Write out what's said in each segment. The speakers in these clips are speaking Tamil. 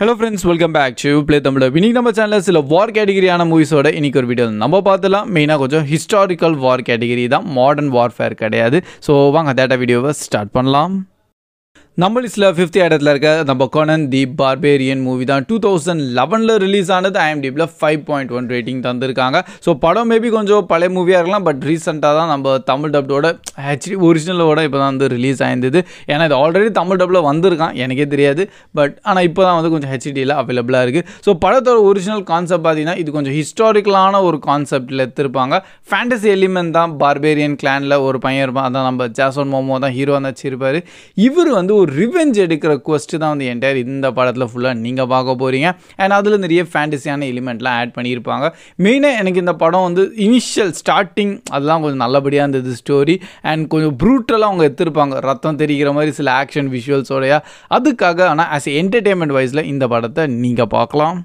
hello friends welcome back to play Tamil இன்னைக்கு நம்ம சேனலில் சில வார் கேட்டகிரியான மூவிஸோட இன்றைக்கி ஒரு வீடியோ நம்ம பார்த்துலாம் மெயினாக கொஞ்சம் ஹிஸ்டாரிக்கல் வார் கேட்டகிரி தான் மாடர்ன் வார்ஃபேர் கிடையாது ஸோ வாங்க டேட்டா வீடியோவை ஸ்டார்ட் பண்ணலாம் நம்ம லிஸ்ட்டில் ஃபிஃப்த் இடத்துல இருக்க நம்ம கொனன் தி பார்பேரியன் மூவி தான் டூ தௌசண்ட் லெவனில் ரிலீஸ் ஆனது ஐஎம்டிபியில் ஃபைவ் பாயிண்ட் ஒன் ரேட்டிங் தந்திருக்காங்க ஸோ படம் மேபி கொஞ்சம் பழைய மூவியாக இருக்கலாம் பட் ரீசெண்டாக தான் நம்ம தமிழ் டப்டோட ஹெச்டி ஒரிஜினலோட இப்போ தான் வந்து ரிலீஸ் ஆயிருந்தது ஏன்னா இது ஆல்ரெடி தமிழ் டப்பில் வந்திருக்கான் எனக்கே தெரியாது பட் ஆனால் இப்போ தான் வந்து கொஞ்சம் ஹெச்டியில் அவைலபிளாக இருக்குது ஸோ படத்தோட ஒரிஜினல் கான்செப்ட் பார்த்தீங்கன்னா இது கொஞ்சம் ஹிஸ்டாரிக்கலான ஒரு கான்செப்டில் எடுத்திருப்பாங்க ஃபேண்டசி எலிமெண்ட் தான் பார்பேரியன் கிளானில் ஒரு பையன் இருப்பான் அதான் நம்ம ஜாசோன் மோமோ தான் ஹீரோ வந்தாச்சு இருப்பார் இவர் வந்து ரிவெஞ்ச் எடுக்கிற கொஸ்ட் தான் வந்து என்டையர் இந்த படத்தில் ஃபுல்லாக நீங்கள் பார்க்க போகிறீங்க அண்ட் அதில் நிறைய ஃபேண்டஸியான எலிமெண்ட்லாம் ஆட் பண்ணியிருப்பாங்க மெயினாக எனக்கு இந்த படம் வந்து இனிஷியல் ஸ்டார்டிங் அதெல்லாம் கொஞ்சம் நல்லபடியாக இருந்தது ஸ்டோரி அண்ட் கொஞ்சம் ப்ரூட்டலாக அவங்க எடுத்துருப்பாங்க ரத்தம் தெரிகிற மாதிரி சில ஆக்ஷன் விஷுவல்ஸோடையா அதுக்காக ஆனால் ஆஸ் என்டர்டெயின்மெண்ட் வைஸில் இந்த படத்தை நீங்கள் பார்க்கலாம்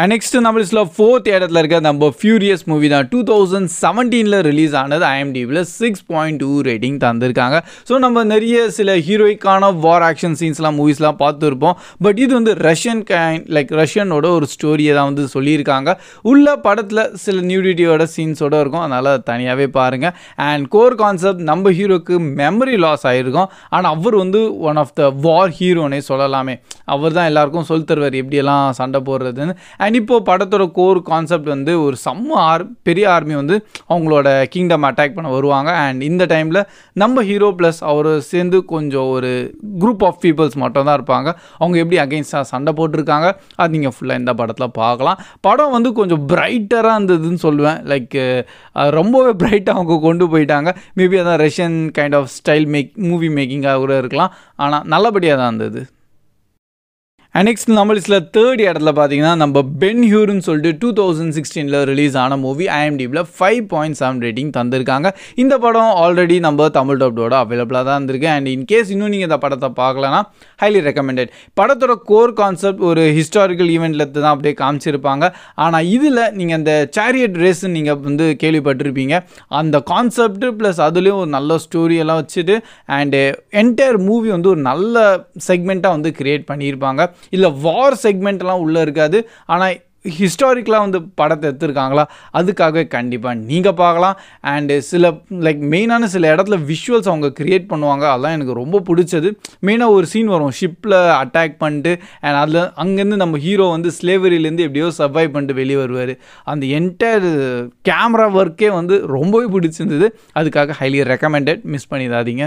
அண்ட் நெக்ஸ்ட் நம்ம லிஸ்ட்டில் ஃபோர்த் இடத்துல இருக்க நம்ம ஃபியூரியஸ் மூவி தான் டூ தௌசண்ட் செவன்டீனில் ரிலீஸ் ஆனது ஐஎம்டிவில் சிக்ஸ் பாயிண்ட் டூ ரேட்டிங் தந்திருக்காங்க ஸோ நம்ம நிறைய சில ஹீரோய்க்கான வார் ஆக்ஷன் சீன்ஸ்லாம் மூவிஸ்லாம் பார்த்துருப்போம் பட் இது வந்து ரஷ்யன் கைண்ட் லைக் ரஷ்யனோட ஒரு ஸ்டோரியை தான் வந்து சொல்லியிருக்காங்க உள்ள படத்தில் சில நியூடிட்டியோட சீன்ஸோட இருக்கும் அதனால் தனியாகவே பாருங்கள் அண்ட் கோர் கான்செப்ட் நம்ம ஹீரோக்கு மெமரி லாஸ் ஆகிருக்கும் ஆனால் அவர் வந்து ஒன் ஆஃப் த வார் ஹீரோனே சொல்லலாமே அவர் தான் எல்லாருக்கும் சொல் தருவார் எப்படியெல்லாம் சண்டை போடுறதுன்னு அனிப்போ படத்தோட கோர் கான்செப்ட் வந்து ஒரு செம்ம ஆர் பெரிய ஆர்மி வந்து அவங்களோட கிங்டம் அட்டாக் பண்ண வருவாங்க அண்ட் இந்த டைமில் நம்ம ஹீரோ ப்ளஸ் அவர் சேர்ந்து கொஞ்சம் ஒரு குரூப் ஆஃப் பீப்புள்ஸ் மட்டும் தான் இருப்பாங்க அவங்க எப்படி அகெயின்ஸ்டாக சண்டை போட்டிருக்காங்க அது நீங்கள் ஃபுல்லாக இந்த படத்தில் பார்க்கலாம் படம் வந்து கொஞ்சம் பிரைட்டராக இருந்ததுன்னு சொல்லுவேன் லைக் ரொம்பவே பிரைட்டாக அவங்க கொண்டு போயிட்டாங்க மேபி அதான் Russian kind of style make movie மேக்கிங்காக கூட இருக்கலாம் ஆனால் நல்லபடியாக தான் இருந்தது அண்ட் நெக்ஸ்ட் நம்ம தேர்ட் இடத்துல பார்த்தீங்கன்னா நம்ம பென் ஹியூர்னு சொல்லிட்டு டூ தௌசண்ட் சிக்ஸ்டீனில் ரிலீஸ் ஆன மூவி ஐஎம்டிபியில் ஃபைவ் பாயிண்ட் செவன் ரேட்டிங் தந்திருக்காங்க இந்த படம் ஆல்ரெடி நம்ம தமிழ் டப்டோட அவைலபிளாக தான் இருந்திருக்கு அண்ட் இன் கேஸ் இன்னும் நீங்கள் இந்த படத்தை பார்க்கலன்னா ஹைலி ரெக்கமெண்டட் படத்தோட கோர் கான்செப்ட் ஒரு ஹிஸ்டாரிக்கல் ஈவெண்ட்டில் தான் அப்படியே காமிச்சிருப்பாங்க ஆனால் இதில் நீங்கள் அந்த சேரியட் ரேஸ்ன்னு நீங்கள் வந்து கேள்விப்பட்டிருப்பீங்க அந்த கான்செப்ட் ப்ளஸ் அதுலேயும் ஒரு நல்ல ஸ்டோரியெல்லாம் வச்சுட்டு அண்டு என்டையர் மூவி வந்து ஒரு நல்ல செக்மெண்ட்டாக வந்து க்ரியேட் பண்ணியிருப்பாங்க இல்லை வார் செக்மெண்ட்லாம் உள்ளே இருக்காது ஆனால் ஹிஸ்டாரிக்கலாக வந்து படத்தை எடுத்துருக்காங்களா அதுக்காக கண்டிப்பாக நீங்கள் பார்க்கலாம் அண்டு சில லைக் மெயினான சில இடத்துல விஷுவல்ஸ் அவங்க க்ரியேட் பண்ணுவாங்க அதெல்லாம் எனக்கு ரொம்ப பிடிச்சது மெயினாக ஒரு சீன் வரும் ஷிப்பில் அட்டாக் பண்ணிட்டு அண்ட் அதில் அங்கேருந்து நம்ம ஹீரோ வந்து ஸ்லேவரியிலேருந்து எப்படியோ சர்வை பண்ணிட்டு வெளியே வருவார் அந்த என்டையர் கேமரா ஒர்க்கே வந்து ரொம்பவே பிடிச்சிருந்தது அதுக்காக ஹைலி ரெக்கமெண்டட் மிஸ் பண்ணிடாதீங்க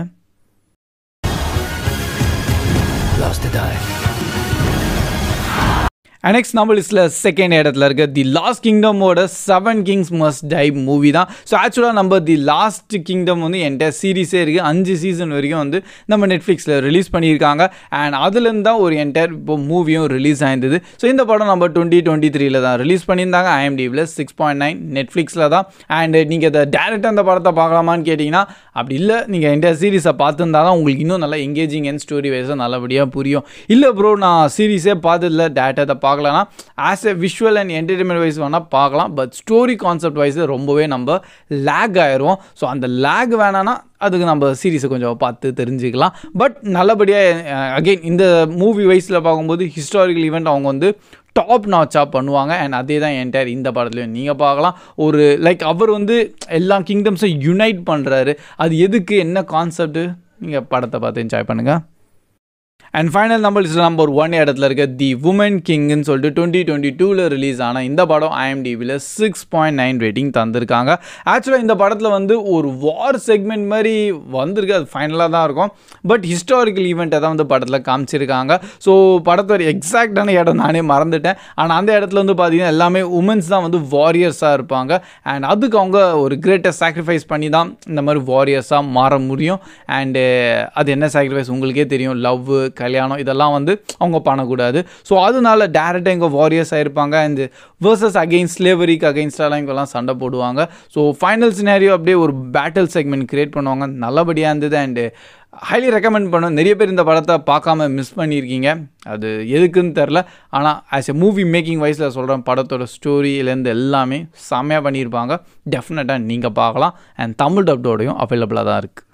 நெக்ஸ்ட் நம்ம லிஸ்ட்டில் செகண்ட் இடத்துல இருக்க தி லாஸ்ட் கிங்டமோட seven kings must die movie தான் ஸோ ஆக்சுவலாக நம்ம தி லாஸ்ட் கிங்டம் வந்து என்டையர் சீரீஸே இருக்குது அஞ்சு சீசன் வரைக்கும் வந்து நம்ம நெட்ஃப்ளிக்ஸில் ரிலீஸ் பண்ணியிருக்காங்க அண்ட் அதுலேருந்து தான் ஒரு என்டையர் இப்போ மூவியும் ரிலீஸ் ஆயிருந்தது ஸோ இந்த படம் நம்ம டுவெண்ட்டி டுவெண்ட்டி த்ரீல தான் ரிலீஸ் பண்ணியிருந்தாங்க ஐஎம்டிவில் சிக்ஸ் பாயிண்ட் நைன் நெட்ஃப்ளிக்ஸில் தான் அண்ட் நீங்கள் அதை டேரெக்டாக அந்த படத்தை பார்க்கலாமான்னு கேட்டிங்கன்னா அப்படி இல்லை நீங்கள் என்டையர் சீரீஸை பார்த்துருந்தா தான் உங்களுக்கு இன்னும் நல்லா எங்கேஜிங் அண்ட் ஸ்டோரி வைஸாக நல்லபடியாக புரியும் இல்லை ப்ரோ நான் சீரீஸே பார்த்ததில்ல டேரெக்டாக பார்க்க பார்க்கலனா as a visual and entertainment wise வேணால் பார்க்கலாம் பட் ஸ்டோரி கான்செப்ட் வைஸ் ரொம்பவே நம்ம லேக் ஆயிடுவோம் ஸோ அந்த லேக் வேணான்னா அதுக்கு நம்ம சீரீஸை கொஞ்சம் பார்த்து தெரிஞ்சுக்கலாம் பட் நல்லபடியாக அகெயின் இந்த மூவி வைஸில் பார்க்கும்போது ஹிஸ்டாரிக்கல் ஈவெண்ட் அவங்க வந்து டாப் நாச்சாக பண்ணுவாங்க அண்ட் அதே தான் என்டையர் இந்த படத்துலையும் நீங்கள் பார்க்கலாம் ஒரு லைக் அவர் வந்து எல்லா கிங்டம்ஸும் யுனைட் பண்ணுறாரு அது எதுக்கு என்ன கான்செப்ட்டு நீங்கள் படத்தை பார்த்து என்ஜாய் பண்ணுங்கள் அண்ட் ஃபைனல் நம்பர் லிஸ்ட்டில் நம்பர் ஒன் இடத்துல இருக்க தி உமன் கிங்னு சொல்லிட்டு டுவெண்ட்டி டுவெண்ட்டி டூவில் ரிலீஸ் ஆன இந்த படம் ஐஎம்டிவியில் சிக்ஸ் பாயிண்ட் நைன் ரேட்டிங் தந்திருக்காங்க ஆக்சுவலாக இந்த படத்தில் வந்து ஒரு வார் செக்மெண்ட் மாதிரி வந்திருக்கு அது ஃபைனலாக தான் இருக்கும் பட் ஹிஸ்டாரிக்கல் ஈவெண்ட்டை தான் வந்து படத்தில் காமிச்சிருக்காங்க ஸோ ஒரு எக்ஸாக்டான இடம் நானே மறந்துட்டேன் ஆனால் அந்த இடத்துல வந்து பார்த்திங்கன்னா எல்லாமே உமன்ஸ் தான் வந்து வாரியர்ஸாக இருப்பாங்க அண்ட் அதுக்கு அவங்க ஒரு கிரேட்டஸ்ட் சாக்ரிஃபைஸ் பண்ணி தான் இந்த மாதிரி வாரியர்ஸாக மாற முடியும் அண்டு அது என்ன சாக்ரிஃபைஸ் உங்களுக்கே தெரியும் லவ் கல்யாணம் இதெல்லாம் வந்து அவங்க பண்ணக்கூடாது ஸோ அதனால டேரெக்டாக இங்கே வாரியர்ஸ் ஆகிருப்பாங்க அண்ட் வேர்சஸ் அகெயின்ஸ்ட் ஸ்லேவரிக்கு அகெயின்ஸ்டாலாம் இங்கெல்லாம் சண்டை போடுவாங்க ஸோ ஃபைனல் சினாரியோ அப்படியே ஒரு பேட்டில் செக்மெண்ட் க்ரியேட் பண்ணுவாங்க நல்லபடியாக இருந்தது அண்டு ஹைலி ரெக்கமெண்ட் பண்ணுவோம் நிறைய பேர் இந்த படத்தை பார்க்காம மிஸ் பண்ணியிருக்கீங்க அது எதுக்குன்னு தெரில ஆனால் ஆஸ் எ மூவி மேக்கிங் வைஸில் சொல்கிறேன் படத்தோட ஸ்டோரியிலேருந்து எல்லாமே செம்மையாக பண்ணியிருப்பாங்க டெஃபினட்டாக நீங்கள் பார்க்கலாம் அண்ட் தமிழ் டப்டோடையும் அவைலபிளாக தான் இருக்குது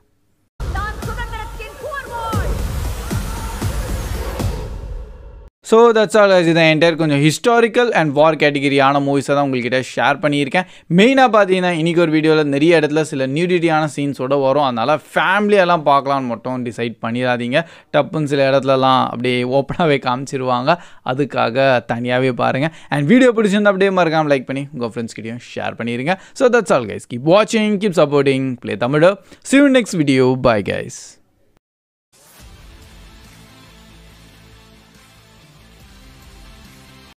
ஸோ தட்ஸ் ஆல் இது என்டையர் கொஞ்சம் ஹிஸ்டாரிக்கல் அண்ட் வார் கேட்டகிரியான மூவிஸை தான் உங்கள்கிட்ட ஷேர் பண்ணியிருக்கேன் மெயினாக பார்த்தீங்கன்னா இன்றைக்கி ஒரு வீடியோவில் நிறைய இடத்துல சில நியூடிட்டியான சீன்ஸோட வரும் அதனால் ஃபேமிலியெல்லாம் பார்க்கலான்னு மட்டும் டிசைட் பண்ணிடாதீங்க டப்புன்னு சில இடத்துலலாம் அப்படியே ஓப்பனாகவே காமிச்சிருவாங்க அதுக்காக தனியாகவே பாருங்கள் அண்ட் வீடியோ பிடிச்சிருந்தா அப்படியே மறக்காமல் லைக் பண்ணி உங்கள் ஃப்ரெண்ட்ஸ்கிட்டையும் ஷேர் பண்ணிடுங்க so that's all guys keep வாட்சிங் கீப் சப்போர்ட்டிங் ப்ளே தமிழோ சிவ் நெக்ஸ்ட் வீடியோ பாய் கைஸ்